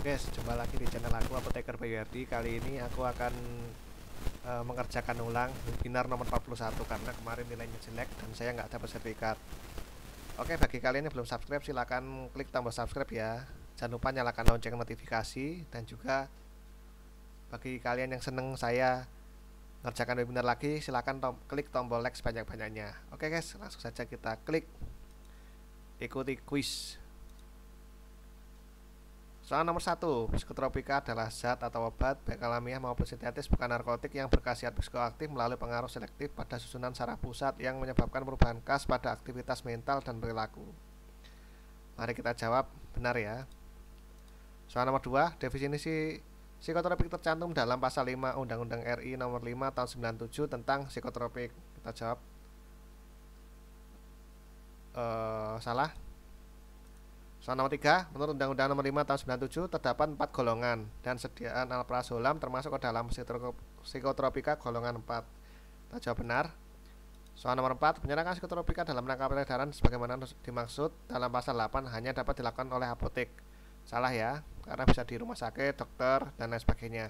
Halo guys, jumpa lagi di channel aku Apoteker Bayuardi. Kali ini aku akan e, mengerjakan ulang webinar nomor 41 karena kemarin nilainya jelek dan saya nggak dapat sertifikat. Oke, bagi kalian yang belum subscribe silahkan klik tombol subscribe ya. Jangan lupa nyalakan lonceng notifikasi dan juga bagi kalian yang seneng saya ngerjakan webinar lagi silahkan tom klik tombol like sebanyak-banyaknya. Oke guys, langsung saja kita klik ikuti quiz Soal nomor satu, psikotropika adalah zat atau obat baik alamiah maupun sintetis bukan narkotik yang berkhasiat psikoaktif melalui pengaruh selektif pada susunan saraf pusat yang menyebabkan perubahan khas pada aktivitas mental dan perilaku. Mari kita jawab benar ya. Soal nomor dua, definisi psikotropik tercantum dalam pasal 5 Undang-Undang RI nomor 5 tahun 97 tentang psikotropik. Kita jawab uh, salah. Soal nomor 3, menurut Undang-Undang Nomor 5 Tahun 97 terdapat 4 golongan dan sediaan alprazolam termasuk ke dalam psikotropika golongan 4. Kita jawab benar. Soal nomor 4, penyerangan psikotropika dalam rangka peredaran sebagaimana dimaksud dalam pasal 8 hanya dapat dilakukan oleh apotek. Salah ya, karena bisa di rumah sakit, dokter, dan lain sebagainya.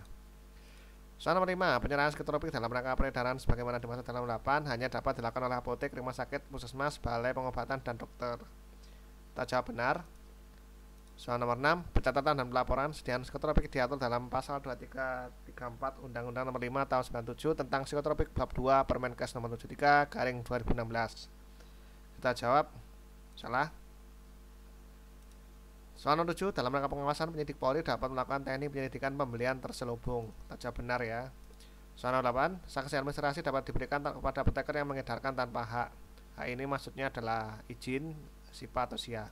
Soal nomor 5, penyerahan psikotropik dalam rangka peredaran sebagaimana dimaksud dalam 8 hanya dapat dilakukan oleh apotek, rumah sakit, puskesmas, balai pengobatan, dan dokter. Kita jawab benar. Soal nomor 6, pencatatan dan pelaporan sediaan psikotropik diatur dalam pasal 2334 Undang-Undang nomor 5 tahun 97 tentang psikotropik bab 2 Permenkes nomor 73 garing 2016. Kita jawab salah. Soal nomor 7, dalam rangka pengawasan penyidik Polri dapat melakukan teknik penyelidikan pembelian terselubung. Kita jawab benar ya. Soal nomor 8, saksi administrasi dapat diberikan kepada petaker yang mengedarkan tanpa hak. Hak ini maksudnya adalah izin, sifat atau siap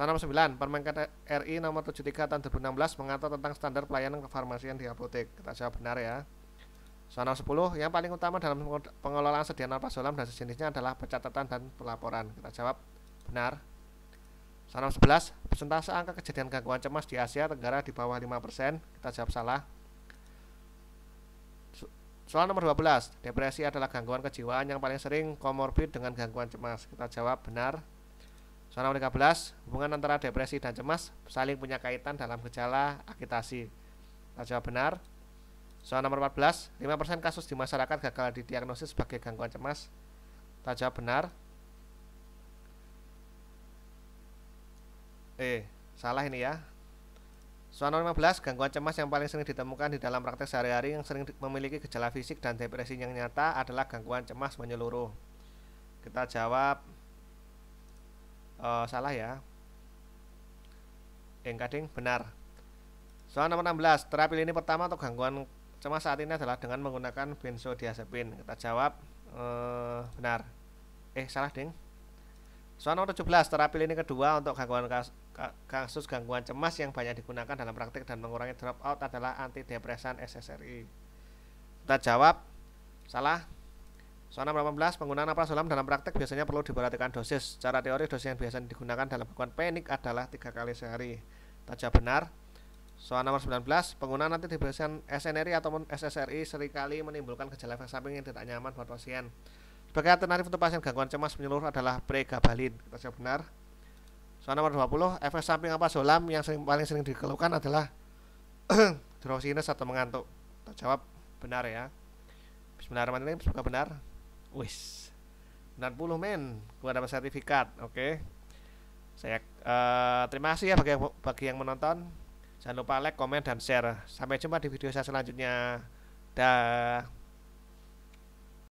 nomor 9, Permenkes RI nomor 73 tahun 2016 mengatur tentang standar pelayanan kefarmasian di apotek. Kita jawab benar ya. nomor 10, yang paling utama dalam pengelolaan sediaan alpazolam dan sejenisnya adalah pencatatan dan pelaporan. Kita jawab benar. nomor 11, persentase angka kejadian gangguan cemas di Asia Tenggara di bawah 5%. Kita jawab salah. Soal nomor 12, depresi adalah gangguan kejiwaan yang paling sering komorbid dengan gangguan cemas. Kita jawab benar. Soal nomor 13, hubungan antara depresi dan cemas saling punya kaitan dalam gejala agitasi. Kita jawab benar. Soal nomor 14, 5% kasus di masyarakat gagal didiagnosis sebagai gangguan cemas. Kita jawab benar. Eh, salah ini ya. Soal nomor 15, gangguan cemas yang paling sering ditemukan di dalam praktek sehari-hari yang sering memiliki gejala fisik dan depresi yang nyata adalah gangguan cemas menyeluruh. Kita jawab uh, salah ya yang engkading benar soal nomor 16 terapi ini pertama untuk gangguan cemas saat ini adalah dengan menggunakan benzodiazepin kita jawab uh, benar eh salah ding soal nomor 17 terapi ini kedua untuk gangguan kas kasus gangguan cemas yang banyak digunakan dalam praktik dan mengurangi drop out adalah antidepresan SSRI kita jawab salah Soal nomor 18, penggunaan apa sulam dalam praktek biasanya perlu diperhatikan dosis. Cara teori, dosis yang biasa digunakan dalam gangguan panik adalah tiga kali sehari. Tajam benar. Soal nomor 19, penggunaan nanti pasien SNRI ataupun SSRI seringkali menimbulkan gejala efek samping yang tidak nyaman buat pasien. Sebagai alternatif untuk pasien gangguan cemas menyeluruh adalah pregabalin. Kita benar. Soal nomor 20, efek samping apa solam yang sering, paling sering dikeluhkan adalah drowsiness atau mengantuk. Kita jawab benar ya. Bismillahirrahmanirrahim, semoga benar wis 90 men gua dapat sertifikat oke okay. saya uh, terima kasih ya bagi bagi yang menonton jangan lupa like komen dan share sampai jumpa di video saya selanjutnya dah